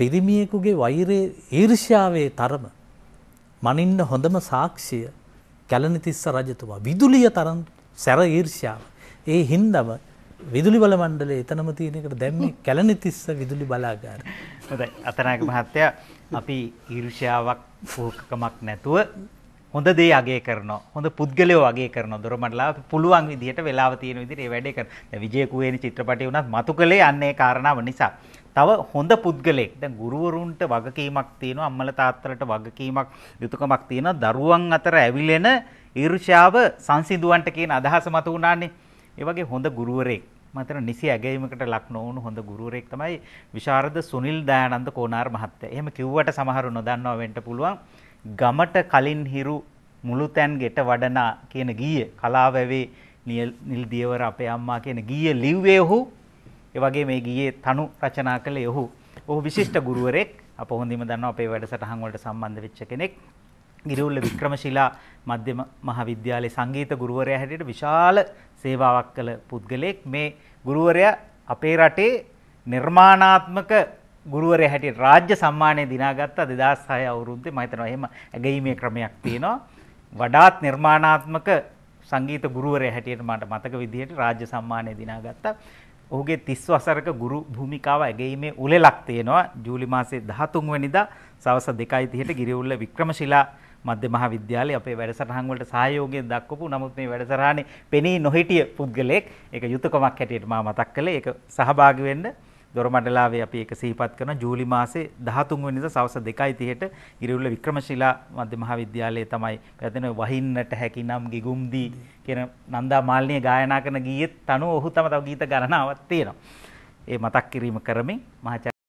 පිරිමියෙකුගේ වෛරේ ඊර්ෂ්‍යාවේ තරම මනින්න හොඳම සාක්ෂිය කැලනිතිස්ස රජතුමා විදුලිය තරම් සැර ඊර්ෂ්‍යාව. ඒ හින්දම විදුලි බල මණ්ඩලේ එතනම තියෙනකට දැම්මේ කැලනිතිස්ස විදුලි බලාගාර. හොඳයි අතනායක මහත්තයා අපි ඊර්ෂ්‍යාවක් පුහුකමක් නැතුව හොඳ දේ අගේ කරනවා. හොඳ පුද්ගලයෝ අගේ කරනවා. දොරමඩලාව පුළුවන් විදිහට වෙලාව තියෙන විදිහට ඒ වැඩේ කරනවා. දැන් විජේ කුවේනි චිත්‍රපටය වුණත් මතු කළේ අන්න ඒ කාරණාව නිසා. තව හොඳ පුද්ගලෙක් දැන් ගුරුවරුන්ට වගකීමක් තියෙනවා අම්මල තාත්තලට වගකීමක් යුතුයකමක් තියෙනවා දරුවන් අතර ඇවිලෙන ඊර්ෂ්‍යාව සංසිඳුවන්ට කියන අදහස මත උනානේ ඒ වගේ හොඳ ගුරුවරයෙක් මතර නිසි ඇගීමකට ලක් නොවුණු හොඳ ගුරුවරයෙක් තමයි විශාරද සුනිල් දයානන්ද කෝනාර මහත්තයා. එහෙම කිව්වට සමහරු නොදන්නව වෙන්න පුළුවන්. ගමට කලින් හිරු මුළුතැන් ගෙට වඩනා කියන ගීය කලාවැවේ නිල් දියවර අපේ අම්මා කියන ගීය ලිව්වේ ඔහු ඒ වගේ මේ ගීයේ තනු රචනා කළේ ඔහු ඔහු විශිෂ්ට ගුරුවරෙක් අප හොඳින්ම දන්නවා අපේ වැඩසටහන් වලට සම්බන්ධ වෙච්ච කෙනෙක් ගිරවුල්ල වික්‍රමශිලා මධ්‍යම මහාවිද්‍යාලයේ සංගීත ගුරුවරයා හැටියට විශාල සේවාවක් කළ පුද්ගලෙක් මේ ගුරුවරයා අපේ රටේ නිර්මාණාත්මක ගුරුවරය හැටියට රාජ්‍ය සම්මානය දිනාගත්තා 2006 අවුරුද්දේ මම හිතනවා එහෙම ඇගීමේ ක්‍රමයක් තියෙනවා. වඩාත් නිර්මාණාත්මක සංගීත ගුරුවරය හැටියට මට මතක විදිහට රාජ්‍ය සම්මානය දිනාගත්තා. ඔහුගේ 30 වසරක ගුරු භූමිකාව ඇගීමේ උලෙලක් තියෙනවා. ජූලි මාසේ 13 වෙනිදා සවස 2:30ට ගිරිඋල්ල වික්‍රමශිලා මධ්‍ය මහාවිද්‍යාලයේ අපේ වැඩසටහන් වලට සහයෝගයෙන් දක්වපු නමුත් මේ වැඩසටහනේ පෙනී නොහිටිය පුද්ගලෙක් ඒක යුතුයකමක් හැටියට මම මතක් කළේ ඒක සහභාගී වෙන්න දොරමඩලාවේ අපි ඒක සිහිපත් කරන ජූලි මාසේ 13 වෙනිදා සවස් 2:30ට ඉරිවුල්ල වික්‍රමශිලා මධ්‍ය මහාවිද්‍යාලයේ තමයි පැවැත්වෙන වහින්නට හැකි නම් ගිගුම් දී කියන නන්දා මාලිනිය ගායනා කරන ගීයේ තනුව ඔහු තම තව ගීත ගණනාවක් තියෙනවා. ඒ මතක් කිරීම කරමින් මහාචාර්ය